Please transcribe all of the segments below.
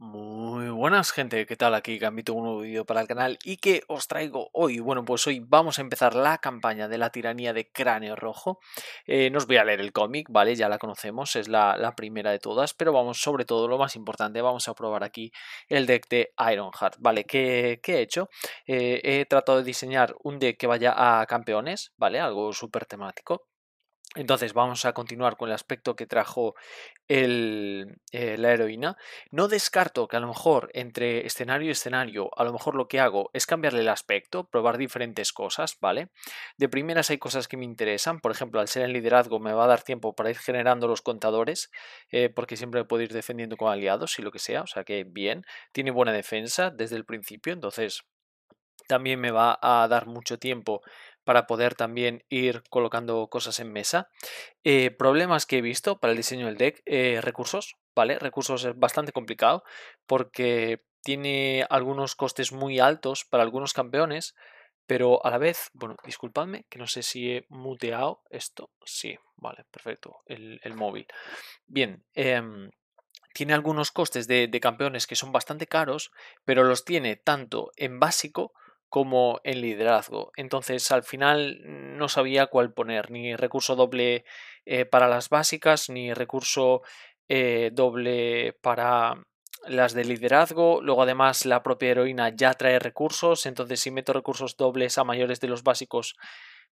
Muy buenas gente, ¿qué tal? Aquí Gambito, un nuevo vídeo para el canal y que os traigo hoy. Bueno, pues hoy vamos a empezar la campaña de la tiranía de Cráneo Rojo. Eh, Nos voy a leer el cómic, ¿vale? Ya la conocemos, es la, primera de todas, pero vamos, sobre todo, lo más importante, vamos a probar aquí el deck de Ironheart, ¿vale? ¿Qué, he hecho? Eh, he tratado de diseñar un deck que vaya a campeones, ¿vale? Algo súper temático. Entonces vamos a continuar con el aspecto que trajo el, eh, la heroína. No descarto que a lo mejor entre escenario y escenario, a lo mejor lo que hago es cambiarle el aspecto, probar diferentes cosas, ¿vale? De primeras hay cosas que me interesan, por ejemplo, al ser en liderazgo me va a dar tiempo para ir generando los contadores, eh, porque siempre puedo ir defendiendo con aliados y lo que sea, o sea que bien, tiene buena defensa desde el principio, entonces también me va a dar mucho tiempo para poder también ir colocando cosas en mesa. Eh, problemas que he visto para el diseño del deck, eh, recursos, ¿vale? Recursos es bastante complicado porque tiene algunos costes muy altos para algunos campeones, pero a la vez, bueno, disculpadme que no sé si he muteado esto. Sí, vale, perfecto, el, móvil. Bien, em, tiene algunos costes de, campeones que son bastante caros, pero los tiene tanto en básico como en liderazgo. Entonces al final no sabía cuál poner, ni recurso doble eh, para las básicas, ni recurso eh, doble para las de liderazgo. Luego además la propia heroína ya trae recursos, entonces si meto recursos dobles a mayores de los básicos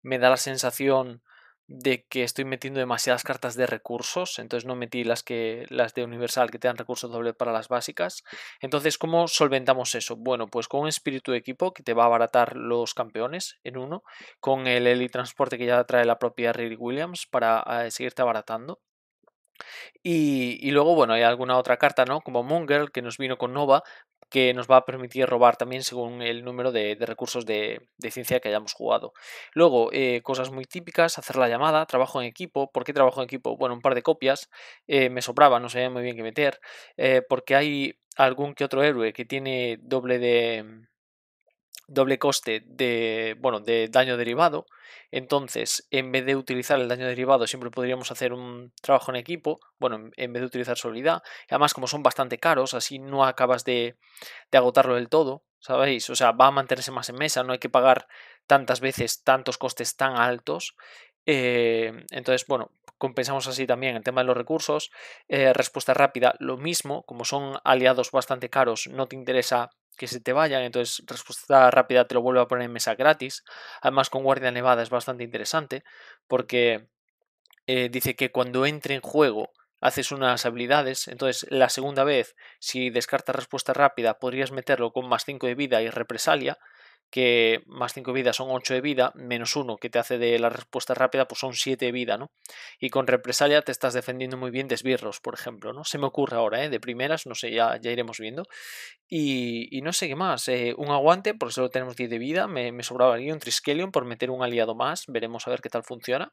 me da la sensación de que estoy metiendo demasiadas cartas de recursos, entonces no metí las que las de Universal que te dan recursos doble para las básicas. Entonces, ¿cómo solventamos eso? Bueno, pues con un espíritu de equipo que te va a abaratar los campeones en uno, con el Eli Transporte que ya trae la propia Riri Williams para eh, seguirte abaratando. Y, y, luego, bueno, hay alguna otra carta, ¿no? Como Munger, que nos vino con Nova que nos va a permitir robar también según el número de, recursos de, ciencia que hayamos jugado. Luego, eh, cosas muy típicas, hacer la llamada, trabajo en equipo. ¿Por qué trabajo en equipo? Bueno, un par de copias eh, me sobraba, no sabía muy bien qué meter, eh, porque hay algún que otro héroe que tiene doble de doble coste de, bueno, de daño derivado. Entonces, en vez de utilizar el daño derivado, siempre podríamos hacer un trabajo en equipo, bueno, en vez de utilizar Y Además, como son bastante caros, así no acabas de, de agotarlo del todo, ¿sabéis? O sea, va a mantenerse más en mesa, no hay que pagar tantas veces tantos costes tan altos. Eh, entonces, bueno, compensamos así también el tema de los recursos. Eh, respuesta rápida, lo mismo, como son aliados bastante caros, no te interesa que se te vayan, entonces respuesta rápida te lo vuelve a poner en mesa gratis. Además con Guardia Nevada es bastante interesante porque eh, dice que cuando entre en juego haces unas habilidades, entonces la segunda vez si descartas respuesta rápida podrías meterlo con más 5 de vida y represalia que más 5 vidas vida son 8 de vida, menos 1 que te hace de la respuesta rápida, pues son 7 de vida, ¿no? Y con represalia te estás defendiendo muy bien desbirros, por ejemplo, ¿no? Se me ocurre ahora, ¿eh? De primeras, no sé, ya, iremos viendo. Y, no sé qué más, eh, un aguante, por solo tenemos 10 de vida, me, sobraba aquí un Triskelion por meter un aliado más, veremos a ver qué tal funciona.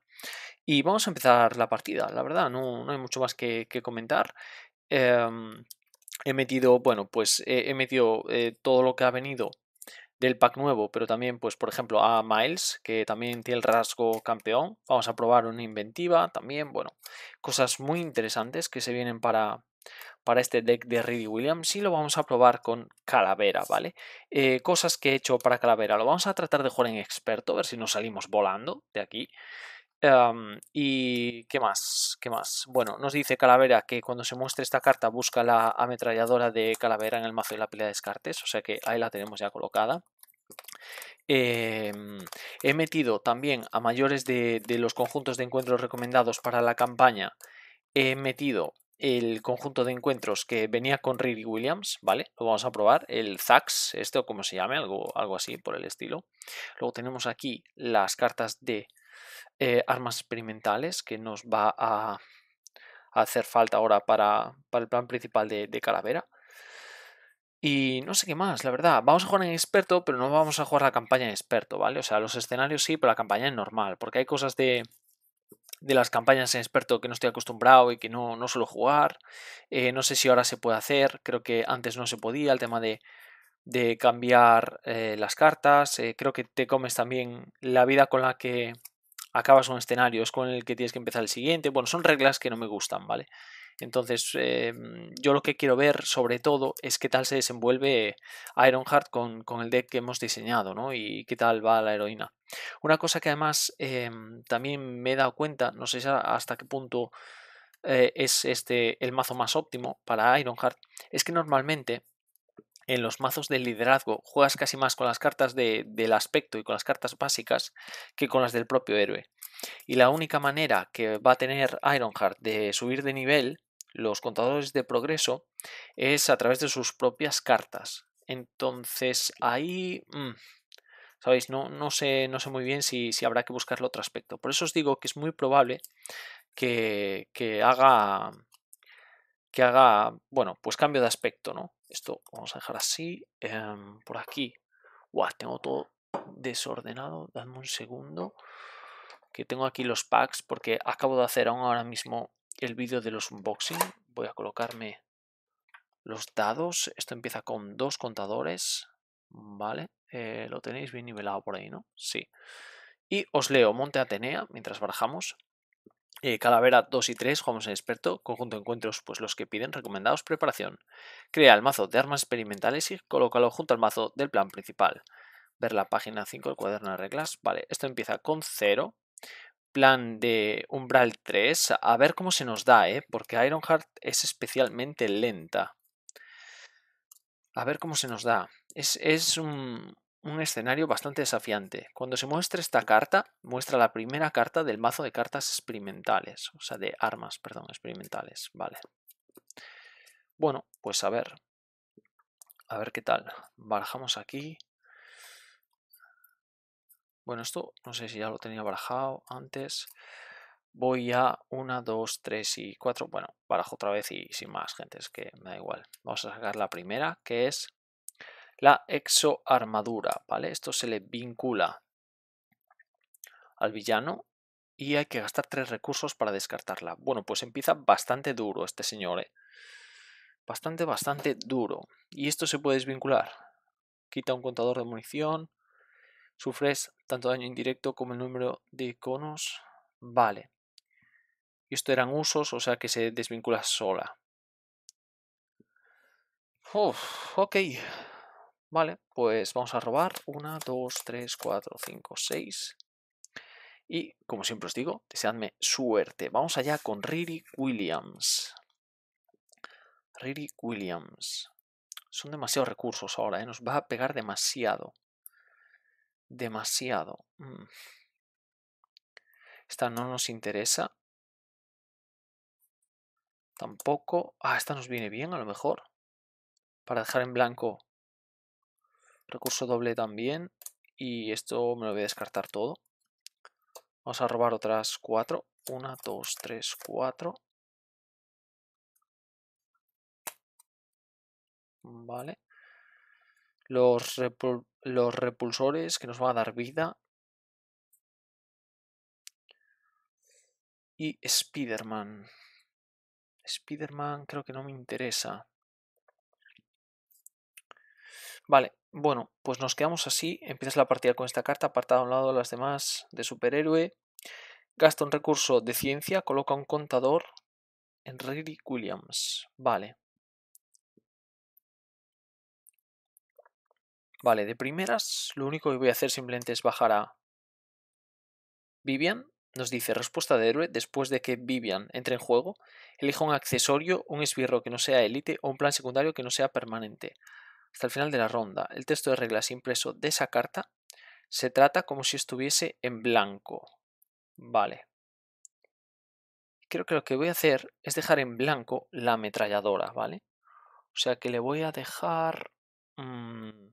Y vamos a empezar la partida, la verdad, no, hay mucho más que, comentar. Em, he metido, bueno, pues he metido eh, todo lo que ha venido del pack nuevo, pero también, pues, por ejemplo, a Miles, que también tiene el rasgo campeón. Vamos a probar una inventiva también. Bueno, cosas muy interesantes que se vienen para, para este deck de Reedy Williams y lo vamos a probar con Calavera, ¿vale? Eh, cosas que he hecho para Calavera, lo vamos a tratar de jugar en experto, a ver si nos salimos volando de aquí. y qué más, qué más. Bueno, nos dice Calavera que cuando se muestre esta carta busca la ametralladora de Calavera en el mazo de la pila de descartes, o sea que ahí la tenemos ya colocada. Em, he metido también a mayores de, los conjuntos de encuentros recomendados para la campaña. He metido el conjunto de encuentros que venía con Riri Williams, ¿vale? Lo vamos a probar, el Zax, este o como se llame, algo, algo así por el estilo. Luego tenemos aquí las cartas de eh, armas experimentales que nos va a, hacer falta ahora para, el plan principal de Calavera. Y no sé qué más, la verdad. Vamos a jugar en experto, pero no vamos a jugar la campaña en experto, ¿vale? O sea, los escenarios sí, pero la campaña es normal. Porque hay cosas de, de las campañas en experto que no estoy acostumbrado y que no, no suelo jugar. Eh, no sé si ahora se puede hacer. Creo que antes no se podía. El tema de, de cambiar eh, las cartas. Eh, creo que te comes también la vida con la que acabas un escenario. Es con el que tienes que empezar el siguiente. Bueno, son reglas que no me gustan, ¿vale? Entonces, eh, yo lo que quiero ver sobre todo es qué tal se desenvuelve Ironheart con, con el deck que hemos diseñado, ¿no? Y qué tal va la heroína. Una cosa que además eh, también me he dado cuenta, no sé hasta qué punto eh, es este el mazo más óptimo para Ironheart, es que normalmente en los mazos del liderazgo juegas casi más con las cartas de, del aspecto y con las cartas básicas que con las del propio héroe. Y la única manera que va a tener Ironheart de subir de nivel los contadores de progreso es a través de sus propias cartas. Entonces ahí... Mm, ¿Sabéis? No, no, sé, no sé muy bien si, habrá que buscarlo otro aspecto. Por eso os digo que es muy probable que, haga que haga, bueno, pues cambio de aspecto, ¿no? Esto vamos a dejar así, em, por aquí. tengo todo desordenado, dadme un segundo, que tengo aquí los packs porque acabo de hacer aún ahora mismo el vídeo de los unboxing. Voy a colocarme los dados. Esto empieza con dos contadores. Vale, eh, lo tenéis bien nivelado por ahí, ¿no? Sí. Y os leo Monte Atenea mientras barajamos. Eh, calavera 2 y 3, jugamos en experto, conjunto de encuentros, pues los que piden, recomendados, preparación. Crea el mazo de armas experimentales y colócalo junto al mazo del plan principal. Ver la página 5 del cuaderno de reglas. Vale, esto empieza con 0 plan de Umbral 3, a ver cómo se nos da, ¿eh? porque Ironheart es especialmente lenta. A ver cómo se nos da. Es, es un, escenario bastante desafiante. Cuando se muestra esta carta, muestra la primera carta del mazo de cartas experimentales, o sea, de armas, perdón, experimentales, vale. Bueno, pues a ver, a ver qué tal. bajamos aquí. Bueno, esto no sé si ya lo tenía barajado antes. Voy a 1, 2, 3 y 4. Bueno, barajo otra vez y sin más, gente, es que me da igual. Vamos a sacar la primera, que es la exoarmadura, ¿vale? Esto se le vincula al villano y hay que gastar tres recursos para descartarla. Bueno, pues empieza bastante duro este señor, ¿eh? Bastante, bastante duro. Y esto se puede desvincular. Quita un contador de munición. Sufres tanto daño indirecto como el número de iconos Vale. Y esto eran usos, o sea que se desvincula sola. Uf, ok. Vale, pues vamos a robar. 1, 2, 3, 4, 5, 6. Y, como siempre os digo, deseadme suerte. Vamos allá con Riri Williams. Riri Williams. Son demasiados recursos ahora, ¿eh? nos va a pegar demasiado demasiado. Mm. Esta no nos interesa. Tampoco. Ah, esta nos viene bien a lo mejor. Para dejar en blanco. Recurso doble también. Y esto me lo voy a descartar todo. Vamos a robar otras cuatro. Una, dos, tres, cuatro. Vale los, repulsores que nos van a dar vida. Y Spiderman. Spiderman creo que no me interesa. Vale, bueno, pues nos quedamos así. Empiezas la partida con esta carta, apartada a un lado las demás de superhéroe. Gasta un recurso de ciencia, coloca un contador en Riri Williams. Vale. Vale, de primeras lo único que voy a hacer simplemente es bajar a Vivian. Nos dice respuesta de héroe después de que Vivian entre en juego. Elija un accesorio, un esbirro que no sea élite o un plan secundario que no sea permanente. Hasta el final de la ronda. El texto de reglas impreso de esa carta se trata como si estuviese en blanco. Vale. Creo que lo que voy a hacer es dejar en blanco la ametralladora, ¿vale? O sea que le voy a dejar... Mm,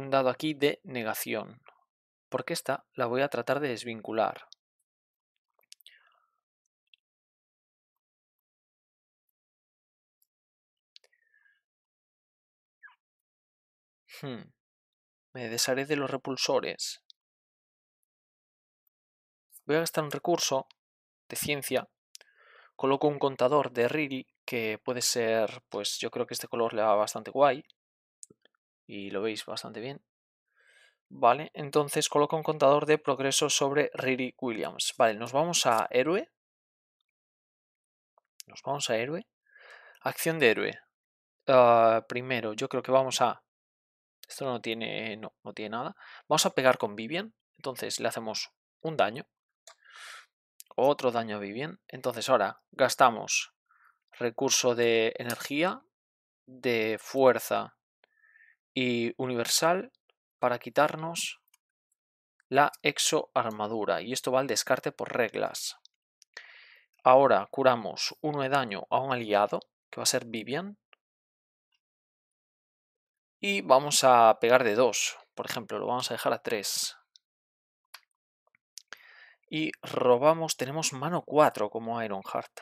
un dado aquí de negación, porque esta la voy a tratar de desvincular. Hmm, me desharé de los repulsores. Voy a gastar un recurso de ciencia. Coloco un contador de Riri que puede ser, pues yo creo que este color le va bastante guay y lo veis bastante bien. Vale, entonces coloca un contador de progreso sobre Riri Williams. Vale, nos vamos a héroe. Nos vamos a héroe. Acción de héroe. Ah, primero, yo creo que vamos a... Esto no tiene... No, no tiene nada. Vamos a pegar con Vivian. Entonces le hacemos un daño. Otro daño a Vivian. Entonces ahora gastamos recurso de energía, de fuerza y universal para quitarnos la exo armadura y esto va al descarte por reglas. Ahora curamos uno de daño a un aliado que va a ser Vivian y vamos a pegar de dos por ejemplo, lo vamos a dejar a 3. Y robamos, tenemos mano 4 como Ironheart.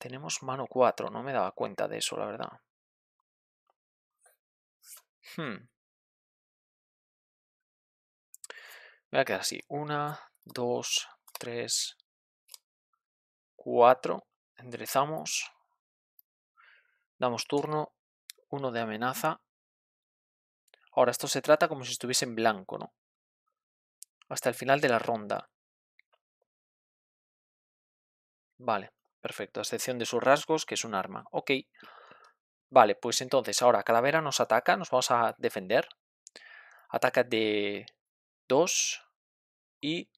Tenemos mano 4, no me daba cuenta de eso, la verdad. Hmm. voy a quedar así. Una, dos, tres, cuatro. Enderezamos. Damos turno. Uno de amenaza. Ahora, esto se trata como si estuviese en blanco, ¿no? Hasta el final de la ronda. Vale, perfecto. A excepción de sus rasgos, que es un arma. Ok. Vale, pues entonces ahora Calavera nos ataca, nos vamos a defender. Ataca de 2 y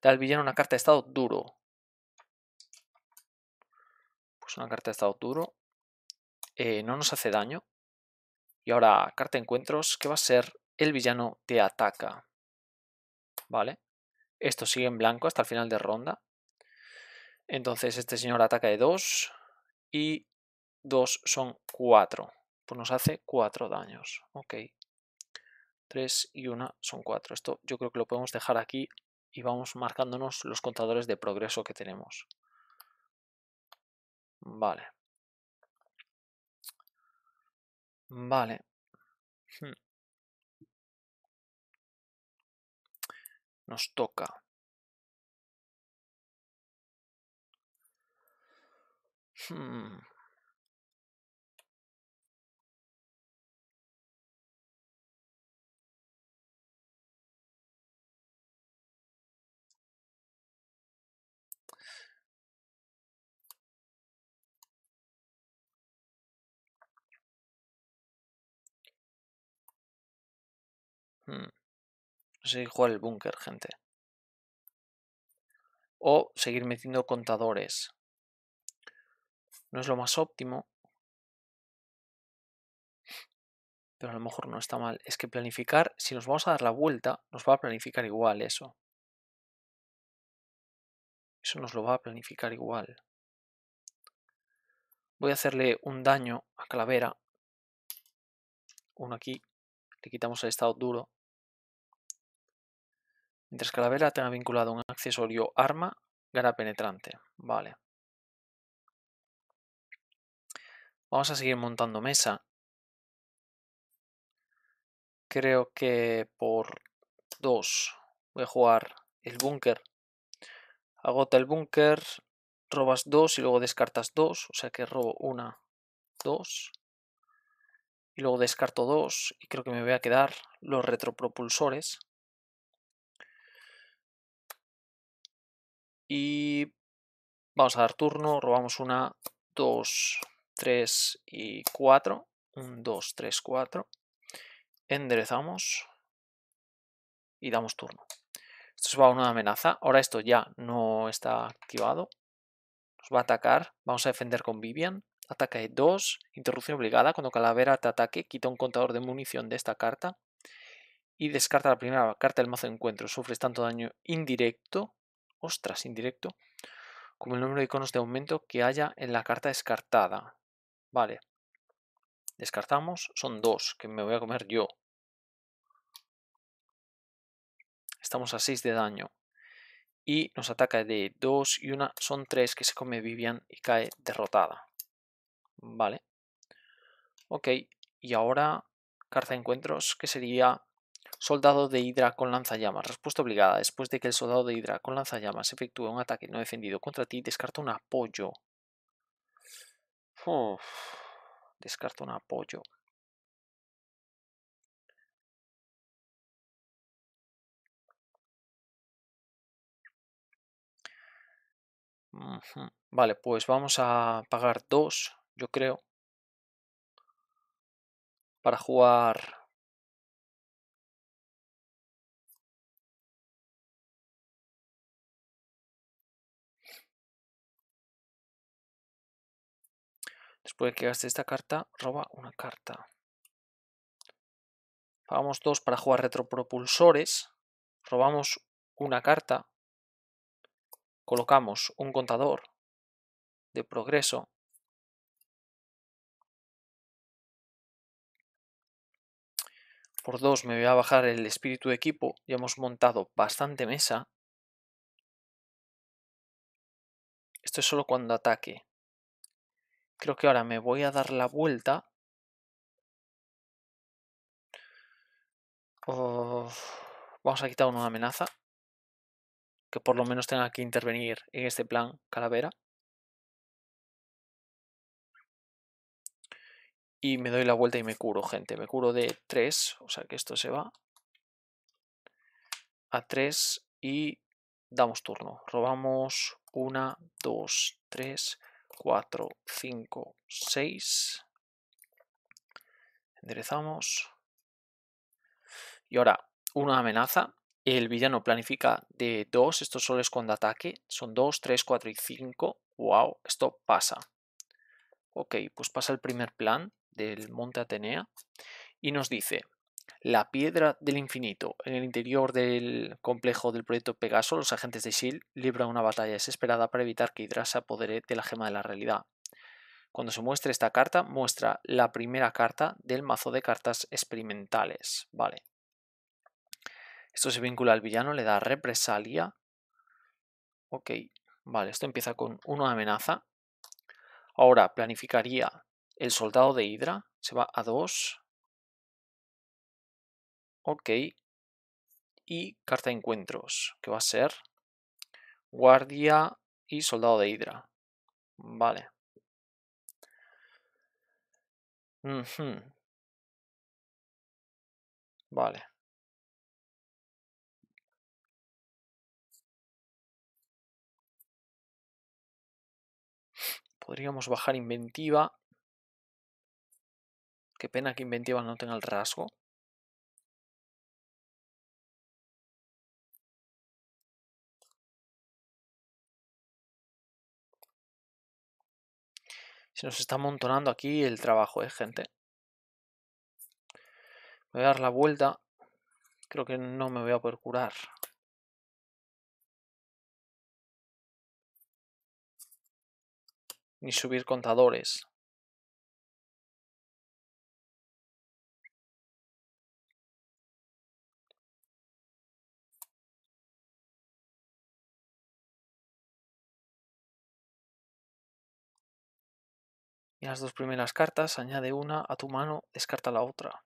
da al villano una carta de estado duro. Pues una carta de estado duro. Eh, no nos hace daño. Y ahora carta de encuentros que va a ser el villano te ataca. Vale. Esto sigue en blanco hasta el final de ronda. Entonces este señor ataca de 2 y Dos son cuatro. Pues nos hace cuatro daños. Ok. Tres y una son cuatro. Esto yo creo que lo podemos dejar aquí y vamos marcándonos los contadores de progreso que tenemos. Vale. Vale. Hmm. Nos toca. Hmm. Mm, sé cuál jugar el búnker, gente. O seguir metiendo contadores. No es lo más óptimo. Pero a lo mejor no está mal. Es que planificar, si nos vamos a dar la vuelta, nos va a planificar igual eso. Eso nos lo va a planificar igual. Voy a hacerle un daño a Calavera. Uno aquí. Le quitamos el estado duro. Mientras que la vela tenga vinculado un accesorio arma, gana penetrante. Vale. Vamos a seguir montando mesa. Creo que por dos voy a jugar el búnker. Agota el búnker, robas dos y luego descartas dos, o sea que robo una, dos, Y luego descarto dos y creo que me voy a quedar los retropropulsores. Y vamos a dar turno, robamos una, dos, tres y cuatro, un, dos, tres, cuatro, Enderezamos y damos turno. Esto se va a una amenaza. Ahora esto ya no está activado. Nos va a atacar. Vamos a defender con Vivian. Ataque de 2. Interrupción obligada. Cuando Calavera te ataque, quita un contador de munición de esta carta. Y descarta la primera carta del mazo de encuentro. Sufres tanto daño indirecto ostras, indirecto, como el número de iconos de aumento que haya en la carta descartada. Vale. Descartamos, son dos que me voy a comer yo. Estamos a 6 de daño. Y nos ataca de 2 y 1. Son 3 que se come Vivian y cae derrotada. Vale. Ok. Y ahora carta de encuentros que sería Soldado de Hydra con lanzallamas. Respuesta obligada. Después de que el soldado de Hydra con lanzallamas efectúe un ataque no defendido contra ti, descarta un apoyo. descarta un apoyo. Vale, pues vamos a pagar dos, yo creo, para jugar Después de que gaste esta carta, roba una carta. Pagamos dos para jugar retropropulsores. Robamos una carta. Colocamos un contador de progreso. Por dos me voy a bajar el espíritu de equipo. Ya hemos montado bastante mesa. Esto es solo cuando ataque. Creo que ahora me voy a dar la vuelta. vamos a quitar una amenaza. Que por lo menos tenga que intervenir en este plan calavera. Y me doy la vuelta y me curo, gente. Me curo de 3. O sea que esto se va a 3 y damos turno. Robamos 1, 2, 3, 4, 5, 6. Enderezamos. Y ahora, una amenaza. El villano planifica de 2, esto solo es cuando ataque. Son 2, 3, 4 y 5. ¡Wow! Esto pasa. Ok, pues pasa el primer plan del Monte Atenea y nos dice la piedra del infinito. En el interior del complejo del proyecto Pegaso, los agentes de SHIELD libran una batalla desesperada para evitar que Hydra se apodere de la gema de la realidad. Cuando se muestre esta carta, muestra la primera carta del mazo de cartas experimentales. Vale. Esto se vincula al villano, le da represalia. Ok, vale, esto empieza con una amenaza. Ahora planificaría el soldado de Hydra, se va a dos ok. Y carta de encuentros, que va a ser guardia y soldado de Hidra. Vale. Vale. Podríamos bajar inventiva. Qué pena que inventiva no tenga el rasgo. Se nos está amontonando aquí el trabajo, ¿eh, gente? Voy a dar la vuelta. Creo que no me voy a poder curar. Ni subir contadores. y las dos primeras cartas, añade una a tu mano, descarta la otra.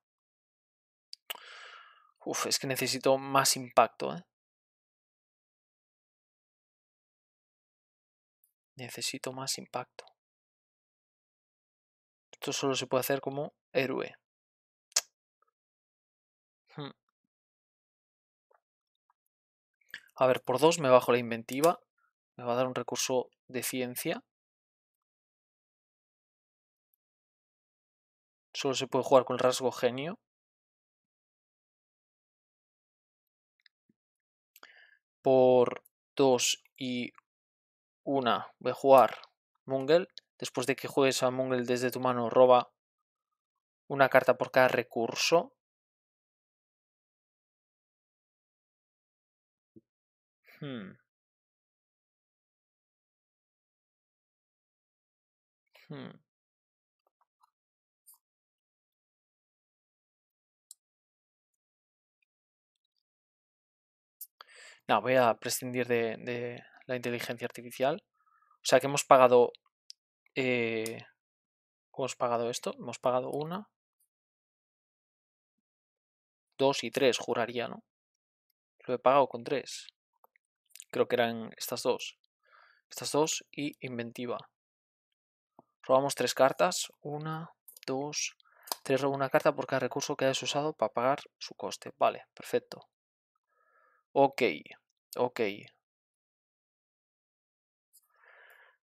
Uf, es que necesito más impacto, ¿eh? Necesito más impacto. Esto solo se puede hacer como héroe. Hmm. A ver, por dos me bajo la inventiva. Me va a dar un recurso de ciencia. Solo se puede jugar con el rasgo genio. Por 2 y 1 voy a jugar Mungle. Después de que juegues a Mungle desde tu mano, roba una carta por cada recurso. Hmm. hmm. voy a prescindir de, la inteligencia artificial. O sea que hemos pagado... Eh, hemos pagado esto? Hemos pagado una. Dos y tres, juraría, ¿no? Lo he pagado con tres. Creo que eran estas dos. Estas dos y inventiva. Robamos tres cartas. Una, dos, tres. Robo una carta por cada recurso que hayas usado para pagar su coste. Vale, perfecto. Ok. Ok.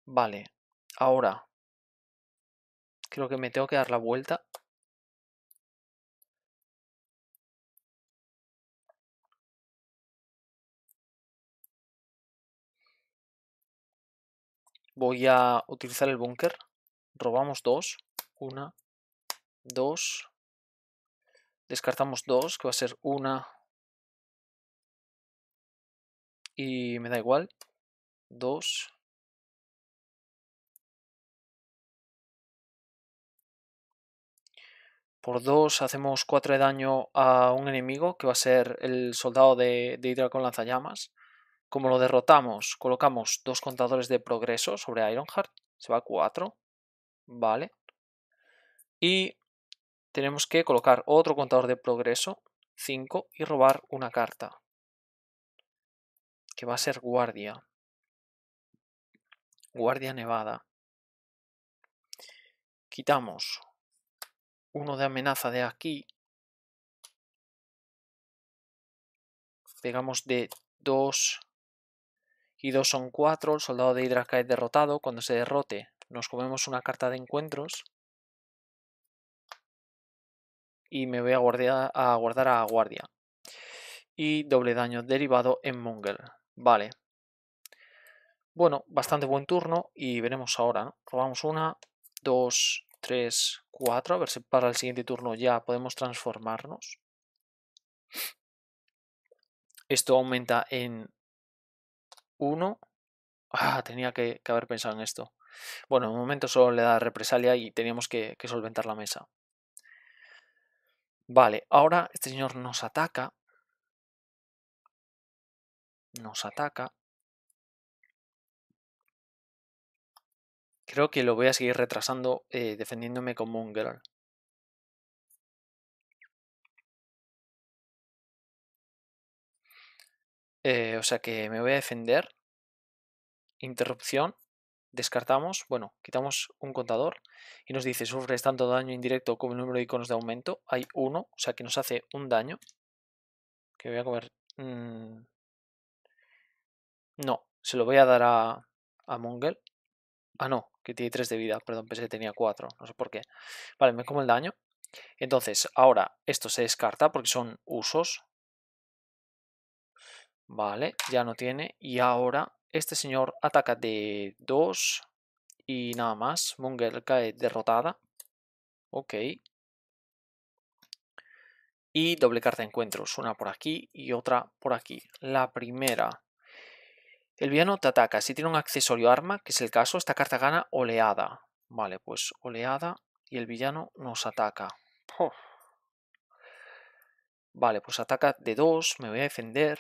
Vale. Ahora. Creo que me tengo que dar la vuelta. Voy a utilizar el búnker. Robamos dos. Una. Dos. Descartamos dos, que va a ser una, y me da igual. 2. Por 2 hacemos 4 de daño a un enemigo que va a ser el soldado de, Hydra con lanzallamas. Como lo derrotamos, colocamos dos contadores de progreso sobre Ironheart. Se va a 4. Vale. Y tenemos que colocar otro contador de progreso, 5, y robar una carta que va a ser guardia. Guardia Nevada. Quitamos uno de amenaza de aquí. Pegamos de 2 y 2 son 4. El soldado de Hydra cae derrotado. Cuando se derrote nos comemos una carta de encuentros. Y me voy a, guardar a guardia. Y doble daño derivado en Mongel. Vale. Bueno, bastante buen turno y veremos ahora. ¿no? Robamos una, dos, tres, cuatro. A ver si para el siguiente turno ya podemos transformarnos. Esto aumenta en uno, Ah, tenía que, haber pensado en esto. Bueno, en un momento solo le da represalia y teníamos que solventar la mesa. Vale, ahora este señor nos ataca nos ataca. Creo que lo voy a seguir retrasando eh, defendiéndome como un Girl. Eh, o sea que me voy a defender. Interrupción. Descartamos. Bueno, quitamos un contador. Y nos dice, sufres tanto daño indirecto como el número de iconos de aumento. Hay uno. O sea que nos hace un daño. Que voy a comer... Mm, no, se lo voy a dar a, a Ah, no, que tiene 3 de vida. Perdón, pensé que tenía 4. No sé por qué. Vale, me como el daño. Entonces, ahora esto se descarta porque son usos. Vale, ya no tiene. Y ahora este señor ataca de 2 y nada más. Mongel cae derrotada. Ok. Y doble carta de encuentros. Una por aquí y otra por aquí. La primera el villano te ataca. Si tiene un accesorio arma, que es el caso, esta carta gana oleada. Vale, pues oleada y el villano nos ataca. Vale, pues ataca de 2, me voy a defender.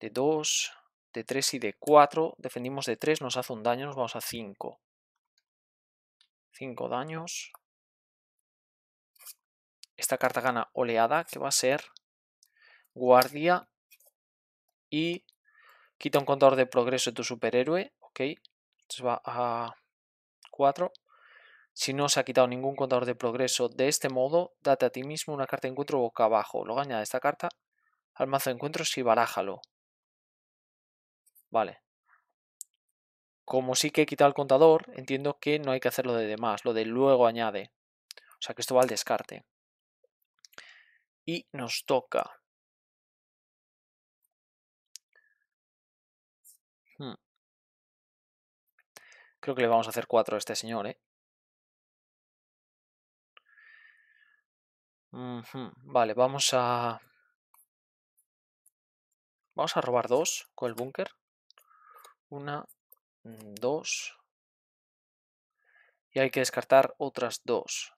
De 2, de 3 y de 4. Defendimos de 3, nos hace un daño, nos vamos a 5. 5 daños. Esta carta gana oleada, que va a ser guardia y Quita un contador de progreso de tu superhéroe. Ok. Entonces va a 4. Si no se ha quitado ningún contador de progreso de este modo, date a ti mismo una carta de encuentro boca abajo. Luego añade esta carta al mazo de encuentros y barájalo. Vale. Como sí que he quitado el contador, entiendo que no hay que hacer lo de demás, lo de luego añade. O sea que esto va al descarte. Y nos toca. Hmm. Creo que le vamos a hacer cuatro a este señor, ¿eh? Vale, vamos a... Vamos a robar dos con el búnker. Una, mm, dos. Y hay que descartar otras dos.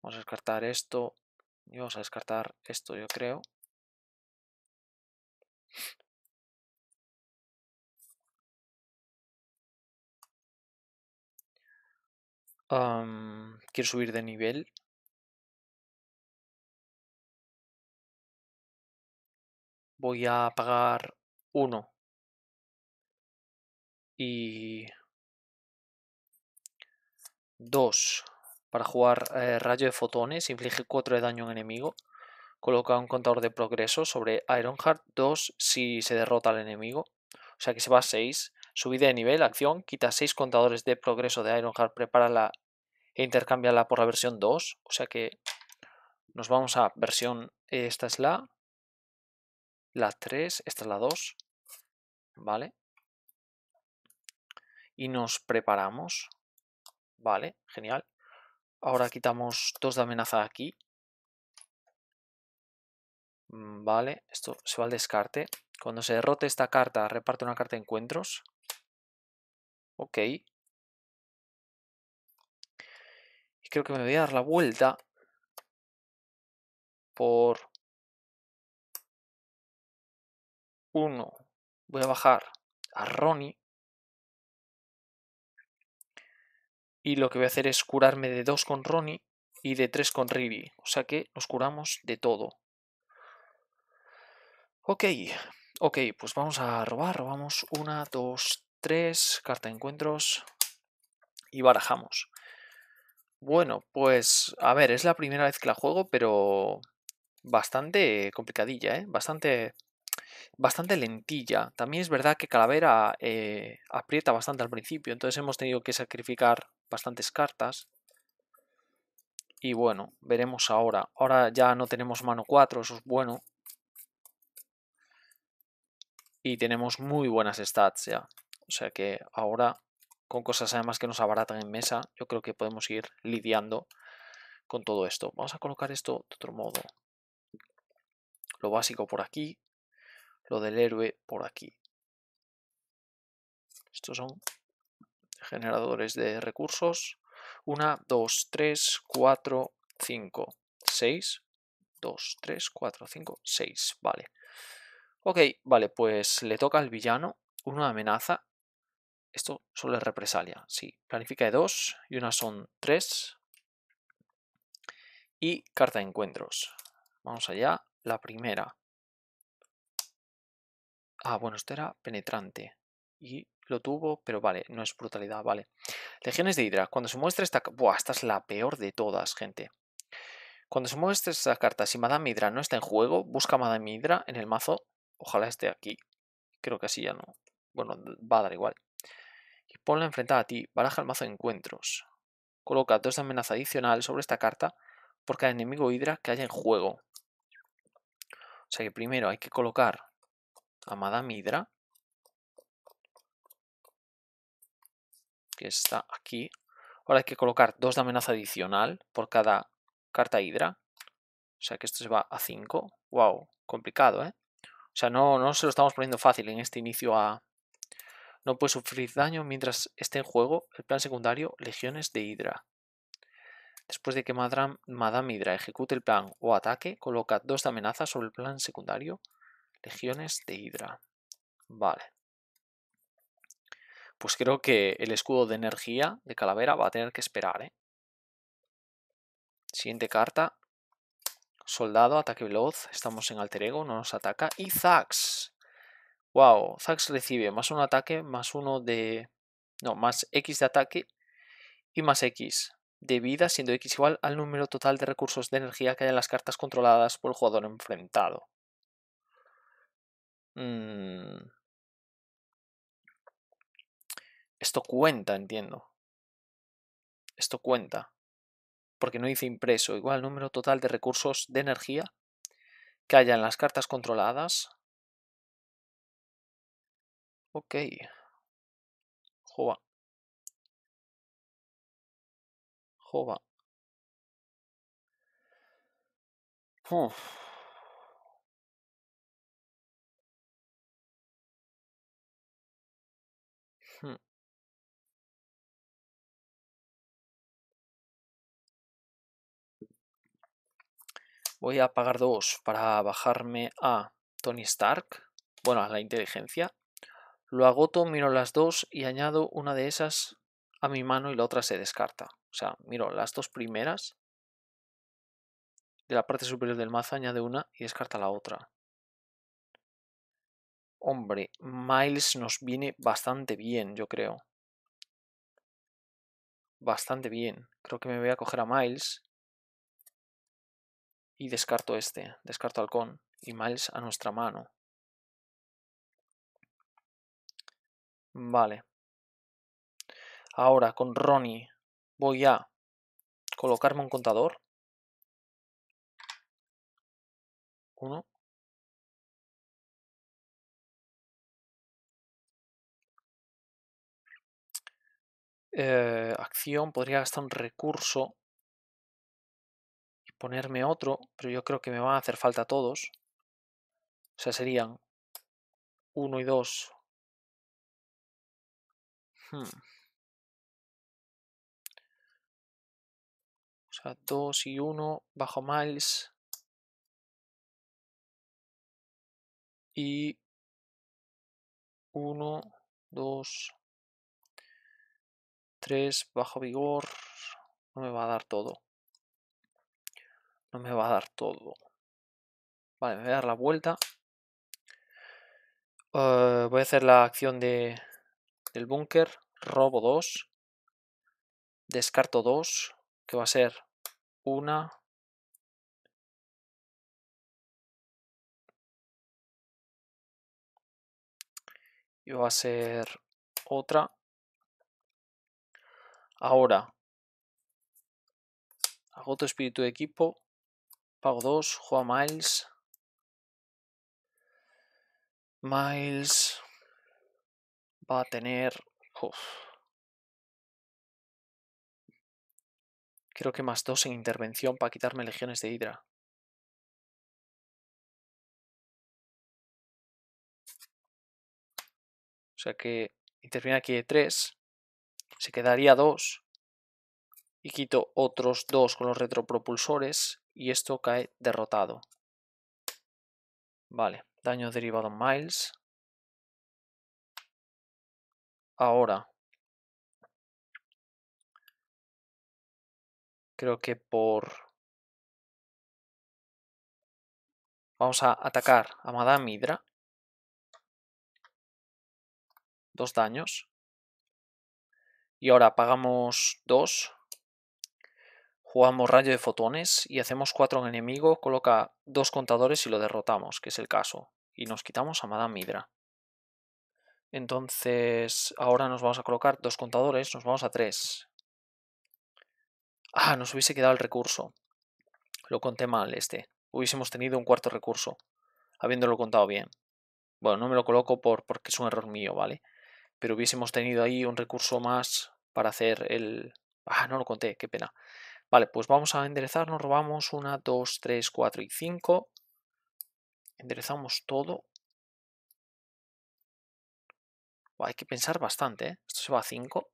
Vamos a descartar esto. Y vamos a descartar esto, yo creo. quiero subir de nivel. Voy a pagar uno. Y 2 Para jugar eh, rayo de fotones, inflige 4 de daño a un enemigo. Coloca un contador de progreso sobre Ironheart 2 si se derrota al enemigo. O sea que se va a 6. Subida de nivel, acción, quita 6 contadores de progreso de Ironheart, prepara la e intercambiarla por la versión 2. O sea que nos vamos a versión, esta es la, la 3, esta es la 2, ¿vale? Y nos preparamos, ¿vale? Genial. Ahora quitamos dos de amenaza aquí. Mm, vale, esto se va al descarte. Cuando se derrote esta carta, reparte una carta de encuentros. Ok. Y creo que me voy a dar la vuelta por 1. Voy a bajar a Ronnie. Y lo que voy a hacer es curarme de dos con Ronnie y de tres con Riri. O sea que nos curamos de todo. Ok, ok, pues vamos a robar. Robamos una, dos, tres, carta de encuentros y barajamos. Bueno, pues a ver, es la primera vez que la juego, pero bastante complicadilla, ¿eh? Bastante, bastante lentilla. También es verdad que Calavera eh, aprieta bastante al principio, entonces hemos tenido que sacrificar bastantes cartas. Y bueno, veremos ahora. Ahora ya no tenemos mano 4, eso es bueno. Y tenemos muy buenas stats ya. O sea que ahora con cosas además que nos abaratan en mesa, yo creo que podemos ir lidiando con todo esto. Vamos a colocar esto de otro modo. Lo básico por aquí, lo del héroe por aquí. Estos son generadores de recursos. 1, 2, 3, 4, 5, 6. 2, 3, 4, 5, 6. Vale. Ok, vale, pues le toca al villano una amenaza esto solo es represalia, sí. Planifica de dos y una son tres. Y carta de encuentros. Vamos allá. La primera. Ah, bueno, esto era penetrante. Y lo tuvo, pero vale, no es brutalidad, vale. Legiones de Hidra. Cuando se muestre esta... Buah, esta es la peor de todas, gente. Cuando se muestra esta carta, si Madame Hidra no está en juego, busca Madame Hidra en el mazo. Ojalá esté aquí. Creo que así ya no. Bueno, va a dar igual y ponla enfrentada a ti, baraja el mazo de encuentros. Coloca dos de amenaza adicional sobre esta carta por cada enemigo hidra que haya en juego. O sea que primero hay que colocar a Madame Hydra, que está aquí. Ahora hay que colocar dos de amenaza adicional por cada carta hidra. O sea que esto se va a 5. ¡Wow! Complicado, ¿eh? O sea, no, no se lo estamos poniendo fácil en este inicio a, no puede sufrir daño mientras esté en juego el plan secundario Legiones de Hydra. Después de que Madame, Hidra Hydra ejecute el plan o ataque, coloca dos de amenaza sobre el plan secundario Legiones de Hydra. Vale. Pues creo que el escudo de energía de Calavera va a tener que esperar. ¿eh? Siguiente carta. Soldado, ataque veloz. Estamos en alter ego, no nos ataca. Y Zax. Wow, Zax recibe más un ataque, más uno de... No, más X de ataque y más X de vida, siendo X igual al número total de recursos de energía que hay en las cartas controladas por el jugador enfrentado. Mm. Esto cuenta, entiendo. Esto cuenta. Porque no dice impreso, igual al número total de recursos de energía que haya en las cartas controladas Ok. Jova. Hmm. Voy a pagar dos para bajarme a Tony Stark. Bueno, a la inteligencia. Lo agoto, miro las dos y añado una de esas a mi mano y la otra se descarta. O sea, miro las dos primeras de la parte superior del mazo, añade una y descarta la otra. Hombre, Miles nos viene bastante bien, yo creo. Bastante bien. Creo que me voy a coger a Miles. Y descarto este. Descarto Halcón. Y Miles a nuestra mano. Vale. Ahora con Ronnie voy a colocarme un contador. Uno. Eh, acción, podría gastar un recurso y ponerme otro, pero yo creo que me van a hacer falta todos. O sea, serían uno y dos Hmm. O sea, 2 y 1 bajo Miles. Y 1, 2, 3 bajo vigor. No me va a dar todo. No me va a dar todo. Vale, me voy a dar la vuelta. Uh, voy a hacer la acción de el búnker, robo 2, descarto 2, que va a ser una y va a ser otra. Ahora, agoto espíritu de equipo, pago 2, juego a Miles. Miles, va a tener... Creo que más dos en intervención para quitarme legiones de Hydra. O sea que interviene aquí de 3. Se quedaría 2. Y quito otros 2 con los retropropulsores. Y esto cae derrotado. Vale. Daño derivado en Miles ahora. Creo que por... Vamos a atacar a Madame Hydra. Dos daños. Y ahora pagamos dos. Jugamos rayo de fotones y hacemos cuatro en enemigo. Coloca dos contadores y lo derrotamos, que es el caso. Y nos quitamos a Madame Hydra. Entonces, ahora nos vamos a colocar dos contadores, nos vamos a tres. Ah, nos hubiese quedado el recurso. Lo conté mal este. Hubiésemos tenido un cuarto recurso, habiéndolo contado bien. Bueno, no me lo coloco por, porque es un error mío, ¿vale? Pero hubiésemos tenido ahí un recurso más para hacer el... Ah, no lo conté, qué pena. Vale, pues vamos a enderezarnos, robamos una, dos, tres, cuatro y cinco. Enderezamos todo. hay que pensar bastante. ¿eh? Esto se va a 5.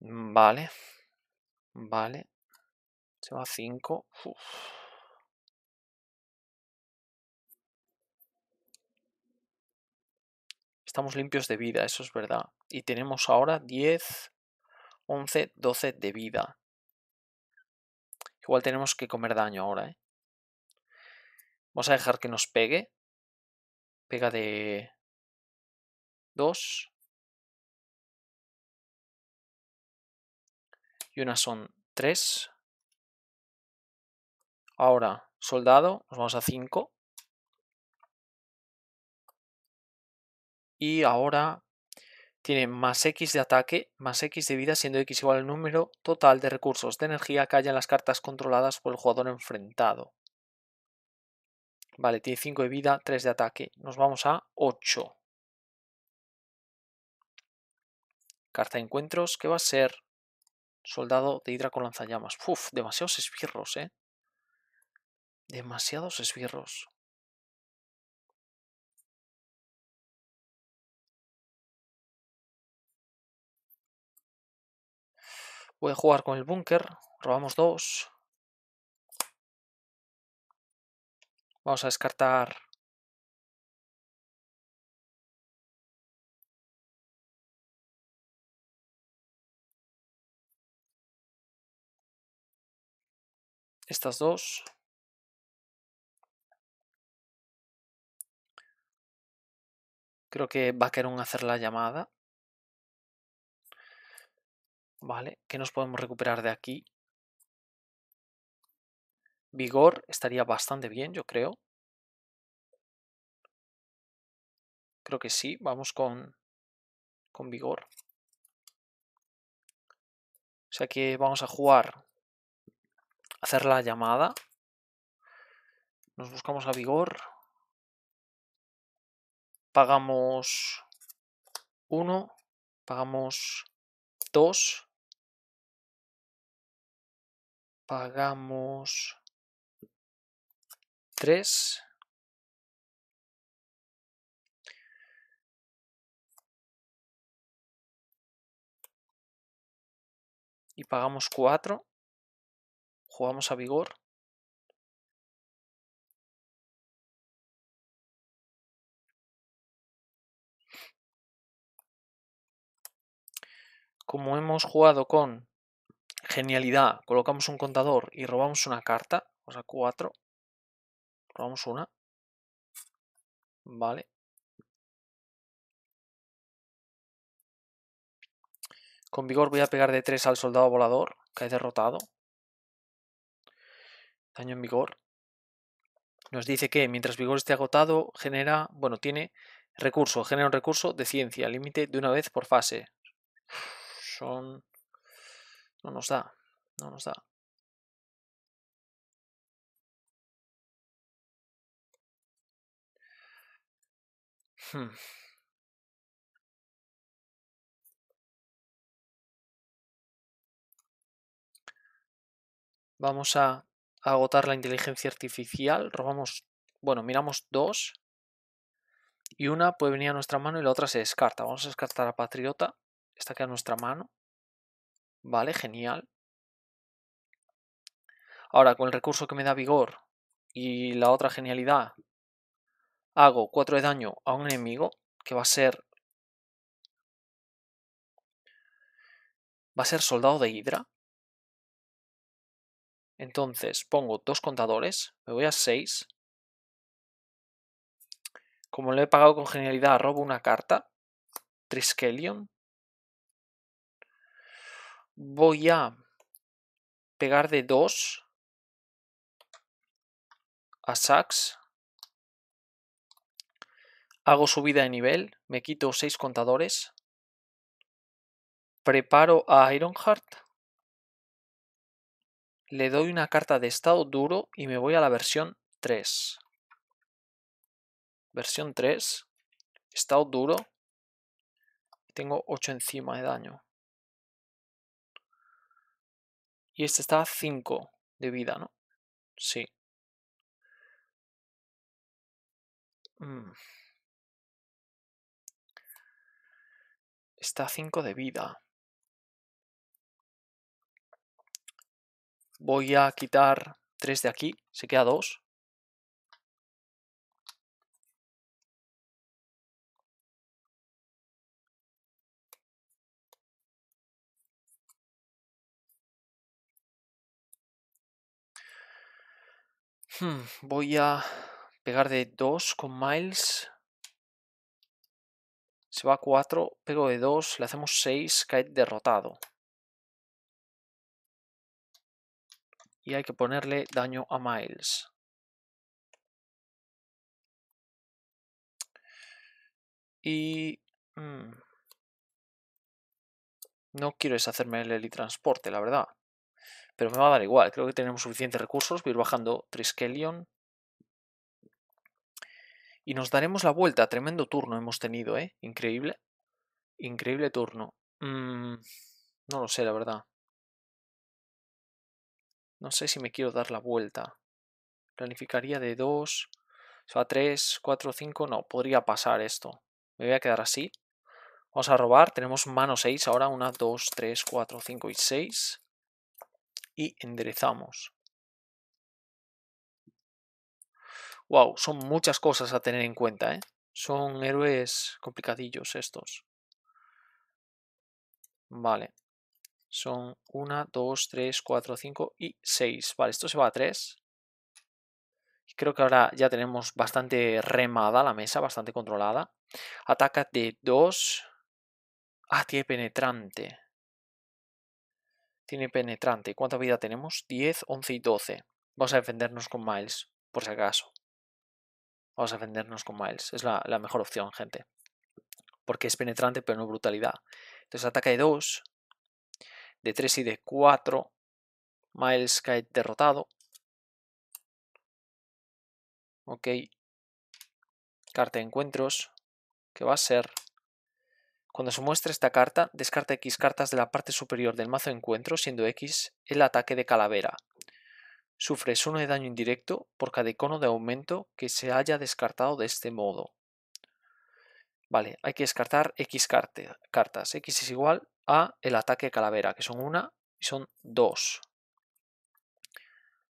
Mm, vale. Vale. Se va a 5. Estamos limpios de vida, eso es verdad. Y tenemos ahora 10, 11, 12 de vida. Igual tenemos que comer daño ahora. ¿eh? Vamos a dejar que nos pegue. Pega de 2. Y una son 3. Ahora, soldado, nos vamos a 5. Y ahora tiene más X de ataque, más X de vida, siendo X igual al número total de recursos de energía que en las cartas controladas por el jugador enfrentado. Vale, tiene 5 de vida, 3 de ataque. Nos vamos a 8. Carta de encuentros, que va a ser soldado de hidra con lanzallamas. Uf, demasiados esbirros, ¿eh? Demasiados esbirros. Voy a jugar con el búnker. Robamos 2. Vamos a descartar estas dos. Creo que va a querer hacer la llamada. Vale, ¿qué nos podemos recuperar de aquí? Vigor estaría bastante bien, yo creo. Creo que sí, vamos con, vigor. O sea que vamos a jugar, hacer la llamada. Nos buscamos a vigor. Pagamos 1, pagamos 2, pagamos 3. Y pagamos cuatro Jugamos a vigor. Como hemos jugado con genialidad, colocamos un contador y robamos una carta, o sea, cuatro Vamos una. Vale. Con vigor voy a pegar de 3 al soldado volador que he derrotado. Daño en vigor. Nos dice que mientras vigor esté agotado, genera, bueno, tiene recurso, genera un recurso de ciencia, límite de una vez por fase. Son... No nos da, no nos da. Hmm. Vamos a agotar la inteligencia artificial. Robamos, bueno, miramos dos. Y una puede venir a nuestra mano y la otra se descarta. Vamos a descartar a Patriota. Esta queda a nuestra mano. Vale, genial. Ahora, con el recurso que me da vigor y la otra genialidad hago 4 de daño a un enemigo, que va a ser... Va a ser soldado de Hidra. Entonces pongo dos contadores, me voy a 6. Como lo he pagado con genialidad, robo una carta. Triskelion. Voy a pegar de 2 a Sax. Hago subida de nivel, me quito 6 contadores. Preparo a Ironheart. Le doy una carta de estado duro y me voy a la versión 3. Versión 3. Estado duro. Tengo 8 encima de daño. Y este está a 5 de vida, ¿no? Sí. Mm. Está 5 de vida. Voy a quitar 3 de aquí. Se queda 2. Hmm, voy a pegar de 2 con Miles. Se va a 4, pego de 2, le hacemos 6, cae derrotado. Y hay que ponerle daño a Miles. Y... Mm. no quiero deshacerme el transporte, la verdad. Pero me va a dar igual. Creo que tenemos suficientes recursos. Voy a ir bajando Triskelion. Y nos daremos la vuelta. Tremendo turno hemos tenido, ¿eh? Increíble. Increíble turno. Mm, no lo sé, la verdad. No sé si me quiero dar la vuelta. Planificaría de 2. O sea, 3, 4, 5. No, podría pasar esto. Me voy a quedar así. Vamos a robar. Tenemos mano 6 ahora. 1, 2, 3, 4, 5 y 6. Y enderezamos. Wow, son muchas cosas a tener en cuenta, ¿eh? Son héroes complicadillos estos. Vale. Son 1, 2, 3, 4, 5 y 6. Vale, esto se va a 3. Creo que ahora ya tenemos bastante remada la mesa, bastante controlada. Ataca de 2. Ah, tiene penetrante. Tiene penetrante. ¿Cuánta vida tenemos? 10, 11 y 12. Vamos a defendernos con Miles, por si acaso. Vamos a vendernos con Miles. Es la, mejor opción, gente. Porque es penetrante, pero no brutalidad. Entonces ataca de 2, de 3 y de 4. Miles cae derrotado. Ok. Carta de encuentros. Que va a ser. Cuando se muestra esta carta, descarta X cartas de la parte superior del mazo de encuentros, siendo X el ataque de calavera sufres uno de daño indirecto por cada icono de aumento que se haya descartado de este modo. Vale, hay que descartar X cartas. X es igual a el ataque calavera, que son una y son dos.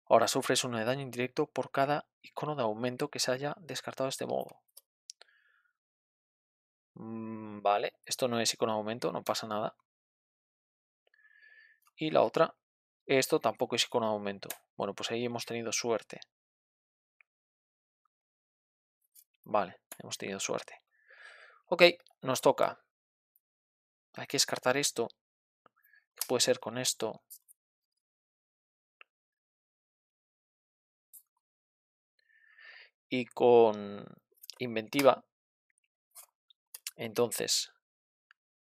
Ahora sufres uno de daño indirecto por cada icono de aumento que se haya descartado de este modo. Mm, vale, esto no es icono de aumento, no pasa nada. Y la otra, esto tampoco es icono de aumento. Bueno, pues ahí hemos tenido suerte. Vale, hemos tenido suerte. Ok, nos toca. Hay que descartar esto. puede ser con esto? Y con inventiva. Entonces,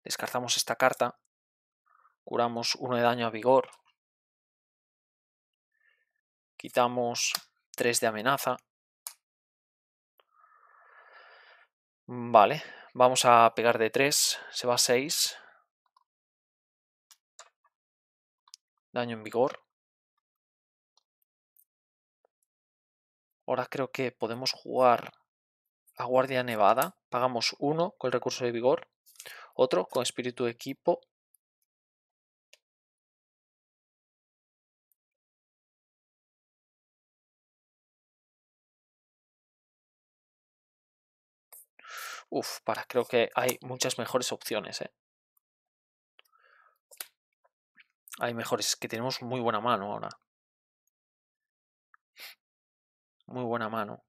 descartamos esta carta. Curamos uno de daño a vigor. Quitamos 3 de amenaza. Vale, vamos a pegar de 3, se va a 6. Daño en vigor. Ahora creo que podemos jugar a Guardia Nevada. Pagamos 1 con el recurso de vigor, otro con espíritu de equipo Uf, para, creo que hay muchas mejores opciones, ¿eh? Hay mejores, que tenemos muy buena mano ahora. Muy buena mano.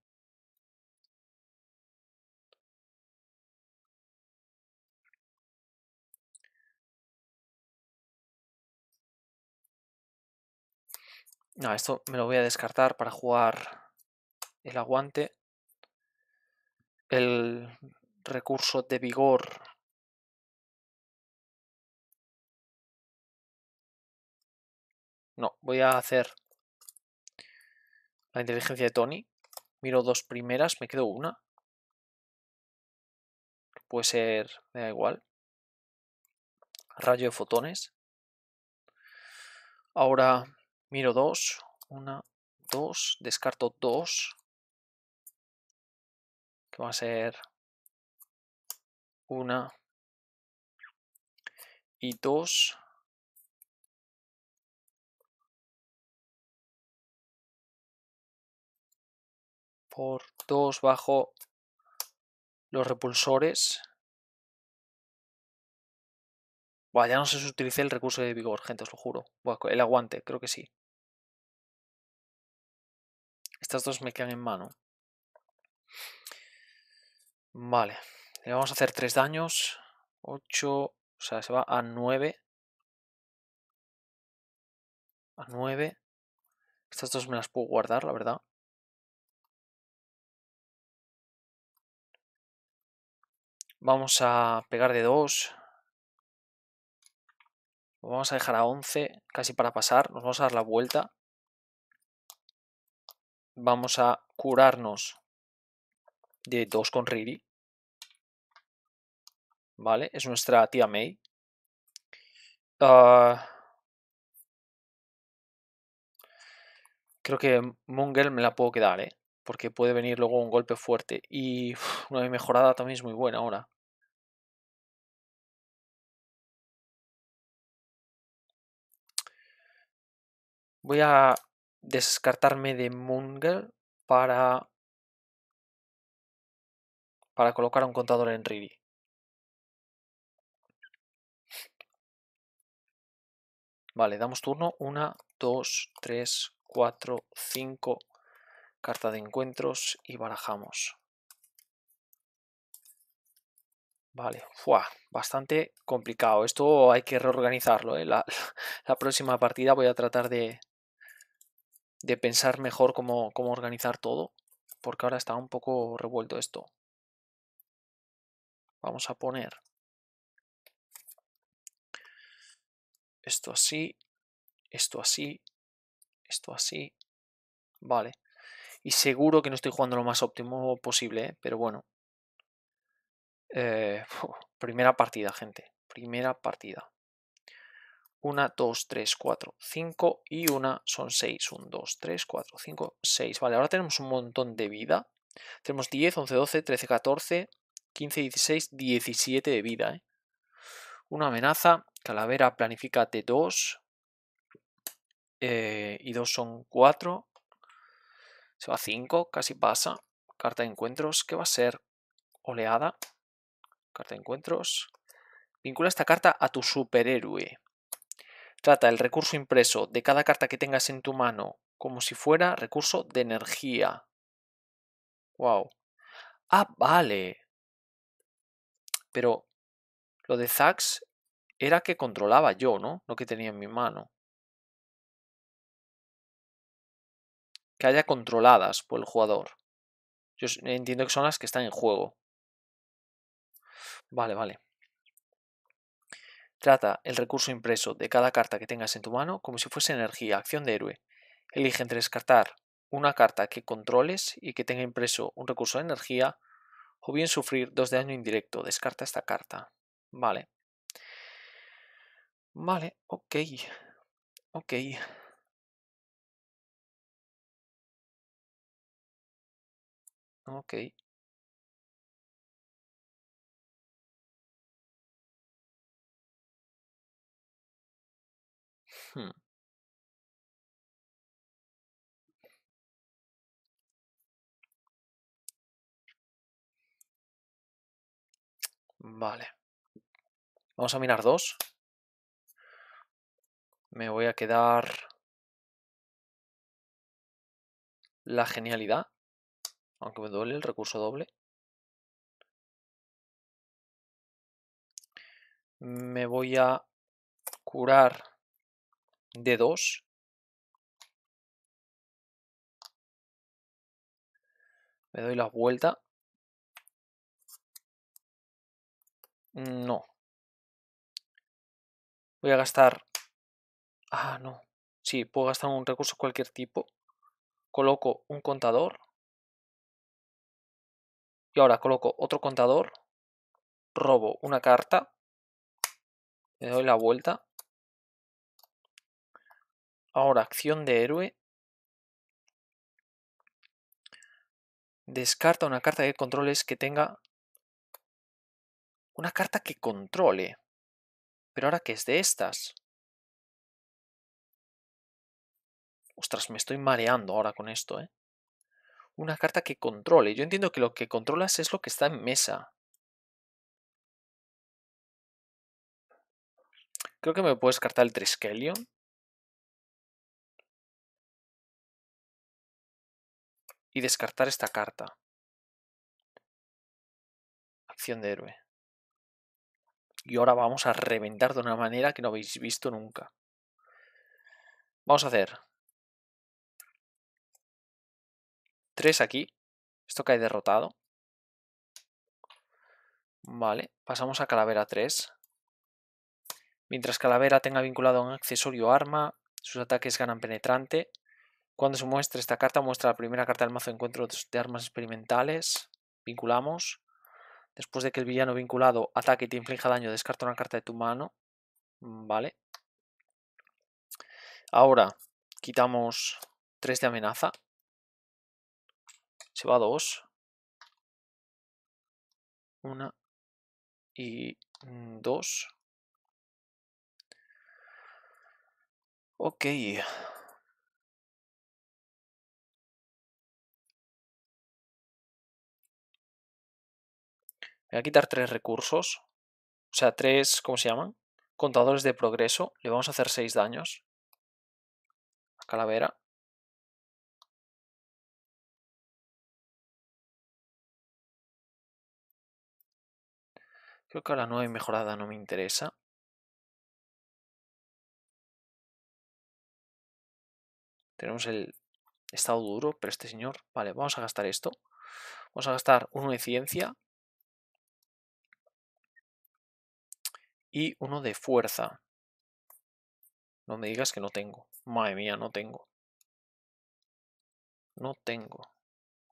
No, esto me lo voy a descartar para jugar el aguante. El recursos de vigor. No, voy a hacer la inteligencia de Tony. Miro dos primeras, me quedo una. Puede ser, me da igual. Rayo de fotones. Ahora miro dos. Una, dos. Descarto dos. Que va a ser una y dos por dos bajo los repulsores. Buah, ya no se utilice el recurso de vigor, gente, os lo juro. el aguante, creo que sí. Estas dos me quedan en mano. Vale. Le vamos a hacer 3 daños. 8, o sea, se va a 9. A 9. Estas dos me las puedo guardar, la verdad. Vamos a pegar de 2. vamos a dejar a 11, casi para pasar. Nos vamos a dar la vuelta. Vamos a curarnos de 2 con Riri. ¿vale? Es nuestra tía May. Ah, creo que Mungel me la puedo quedar, ¿eh? Porque puede venir luego un golpe fuerte. Y una mejorada también es muy buena ahora. Voy a descartarme de Mungel para, para colocar un contador en Riri. Vale, damos turno. 1, 2, 3, 4, 5. Carta de encuentros y barajamos. Vale, Fua, bastante complicado. Esto hay que reorganizarlo. ¿eh? La, próxima partida voy a tratar de, pensar mejor cómo organizar todo. Porque ahora está un poco revuelto esto. Vamos a poner esto así, esto así, esto así. Vale. Y seguro que no estoy jugando lo más óptimo posible, ¿eh? pero bueno. Eh, primera partida, gente. Primera partida. 1, 2, 3, 4, 5 y una son 6. 1, 2, 3, 4, 5, 6. Vale, ahora tenemos un montón de vida. Tenemos 10, 11, 12, 13, 14, 15, 16, 17 de vida. ¿eh? Una amenaza, Calavera planifica de 2 eh, y dos son 4. Se va a 5, casi pasa. Carta de encuentros, que va a ser oleada. Carta de encuentros. Vincula esta carta a tu superhéroe. Trata el recurso impreso de cada carta que tengas en tu mano como si fuera recurso de energía. Wow. Ah, vale. Pero de Zax era que controlaba yo, ¿no? Lo que tenía en mi mano. Que haya controladas por el jugador. Yo entiendo que son las que están en juego. Vale, vale. Trata el recurso impreso de cada carta que tengas en tu mano como si fuese energía, acción de héroe. Elige entre descartar una carta que controles y que tenga impreso un recurso de energía, o bien sufrir dos de daño indirecto. Descarta esta carta. Vale. Vale, ok. Ok. Ok. Hmm. Vale. Vamos a mirar dos. Me voy a quedar la genialidad, aunque me duele el recurso doble. Me voy a curar de dos. Me doy la vuelta. No, Voy a gastar... Ah, no. Sí, puedo gastar un recurso cualquier tipo. Coloco un contador. Y ahora coloco otro contador. Robo una carta. Le doy la vuelta. Ahora acción de héroe. Descarta una carta de controles que tenga... Una carta que controle. Pero ahora que es de estas. Ostras, me estoy mareando ahora con esto, ¿eh? Una carta que controle. Yo entiendo que lo que controlas es lo que está en mesa. Creo que me puedo descartar el Triskelion. Y descartar esta carta. Acción de héroe y ahora vamos a reventar de una manera que no habéis visto nunca. Vamos a hacer Tres aquí. Esto cae derrotado. Vale, pasamos a calavera 3. Mientras calavera tenga vinculado a un accesorio arma, sus ataques ganan penetrante. Cuando se muestre esta carta, muestra la primera carta del mazo de encuentros de armas experimentales. Vinculamos después de que el villano vinculado ataque y te inflija daño, descarta una carta de tu mano. Mm, vale. Ahora quitamos 3 de amenaza. Se va a 2. Una y mm, dos Ok. voy a quitar tres recursos, o sea, tres, ¿cómo se llaman? Contadores de progreso, le vamos a hacer seis daños. A calavera. Creo que la nueva mejorada no me interesa. Tenemos el estado duro, pero este señor... Vale, vamos a gastar esto. Vamos a gastar uno de ciencia y uno de fuerza. No me digas que no tengo. Madre mía, no tengo. No tengo.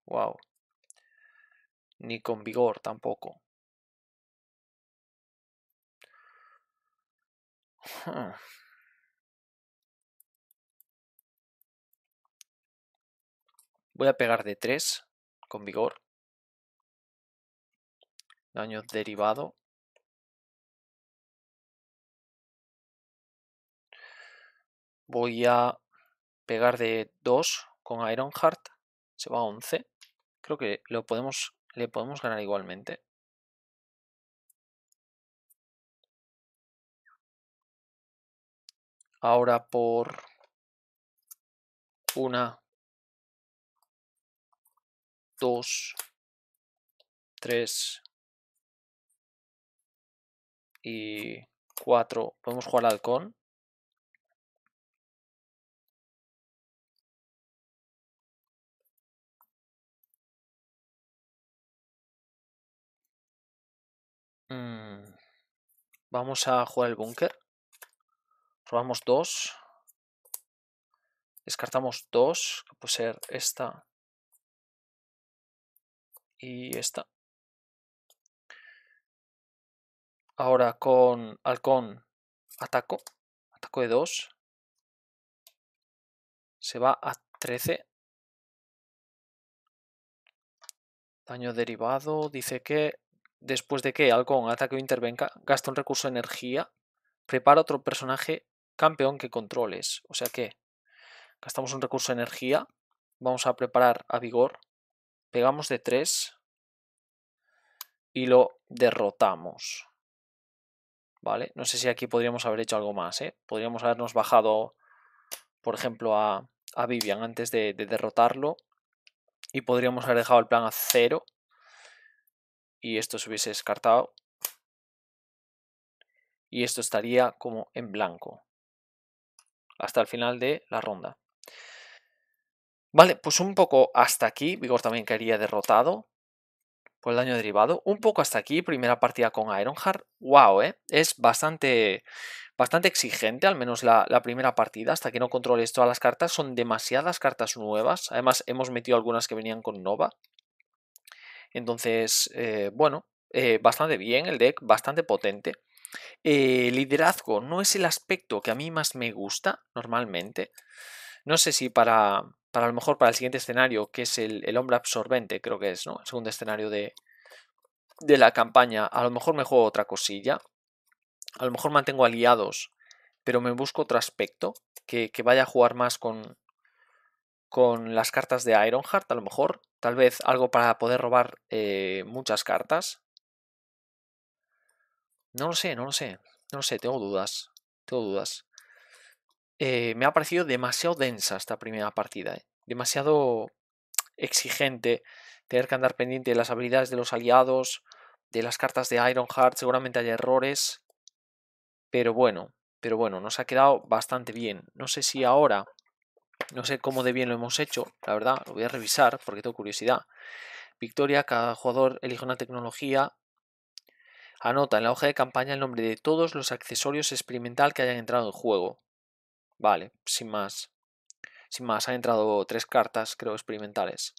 Wow. Ni con vigor tampoco. Voy a pegar de tres con vigor. Daño derivado. Voy a pegar de 2 con Ironheart. Se va a 11. Creo que lo podemos, le podemos ganar igualmente. Ahora por una, 2, 3 y 4. Podemos jugar al con. Mm, vamos a jugar el búnker. Robamos dos. Descartamos dos, puede ser esta y esta. Ahora con halcón ataco, ataco de dos Se va a trece Daño derivado, dice que después de que Alcon ataque o intervenga, gasta un recurso de energía, prepara otro personaje campeón que controles. O sea que gastamos un recurso de energía, vamos a preparar a Vigor, pegamos de 3 y lo derrotamos. ¿Vale? No sé si aquí podríamos haber hecho algo más, ¿eh? Podríamos habernos bajado, por ejemplo, a, Vivian antes de, de derrotarlo y podríamos haber dejado el plan a 0 y esto se hubiese descartado y esto estaría como en blanco hasta el final de la ronda. Vale, pues un poco hasta aquí, Vigor también caería derrotado por el daño derivado. Un poco hasta aquí, primera partida con Ironheart. ¡Wow! ¿eh? Es bastante, bastante exigente, al menos la, la, primera partida, hasta que no controles todas las cartas. Son demasiadas cartas nuevas. Además, hemos metido algunas que venían con Nova, entonces, eh, bueno, eh, bastante bien el deck, bastante potente. Eh, liderazgo no es el aspecto que a mí más me gusta normalmente. No sé si para, para lo mejor para el siguiente escenario, que es el, hombre absorbente, creo que es, ¿no? El segundo escenario de, de la campaña, a lo mejor me juego otra cosilla. A lo mejor mantengo aliados, pero me busco otro aspecto que, que vaya a jugar más con, con las cartas de Ironheart, a lo mejor. Tal vez algo para poder robar eh, muchas cartas. No lo sé, no lo sé. No lo sé, tengo dudas. Tengo dudas. Eh, me ha parecido demasiado densa esta primera partida. ¿eh? Demasiado exigente. Tener que andar pendiente de las habilidades de los aliados. De las cartas de Ironheart. Seguramente hay errores. Pero bueno. Pero bueno, nos ha quedado bastante bien. No sé si ahora no sé cómo de bien lo hemos hecho, la verdad, lo voy a revisar porque tengo curiosidad. Victoria, cada jugador elige una tecnología. Anota en la hoja de campaña el nombre de todos los accesorios experimental que hayan entrado en juego. Vale, sin más. Sin más, han entrado tres cartas, creo, experimentales.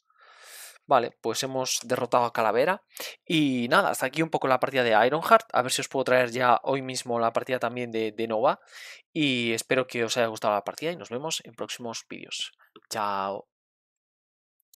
Vale, pues hemos derrotado a Calavera. Y nada, hasta aquí un poco la partida de Ironheart. A ver si os puedo traer ya hoy mismo la partida también de, de Nova. Y espero que os haya gustado la partida y nos vemos en próximos vídeos. Chao.